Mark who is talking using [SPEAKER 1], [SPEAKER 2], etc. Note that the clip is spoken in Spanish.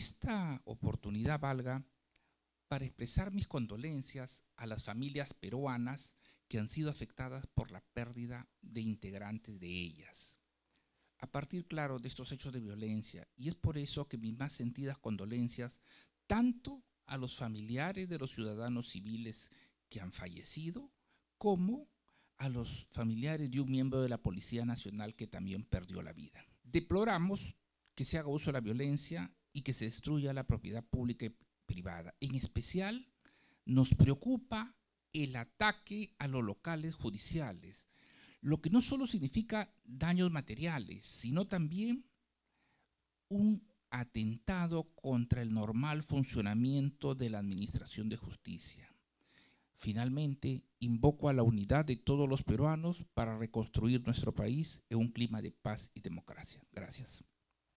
[SPEAKER 1] esta oportunidad valga para expresar mis condolencias a las familias peruanas que han sido afectadas por la pérdida de integrantes de ellas. A partir, claro, de estos hechos de violencia, y es por eso que mis más sentidas condolencias tanto a los familiares de los ciudadanos civiles que han fallecido, como a los familiares de un miembro de la Policía Nacional que también perdió la vida. Deploramos que se haga uso de la violencia y que se destruya la propiedad pública y privada. En especial, nos preocupa el ataque a los locales judiciales, lo que no solo significa daños materiales, sino también un atentado contra el normal funcionamiento de la Administración de Justicia. Finalmente, invoco a la unidad de todos los peruanos para reconstruir nuestro país en un clima de paz y democracia. Gracias.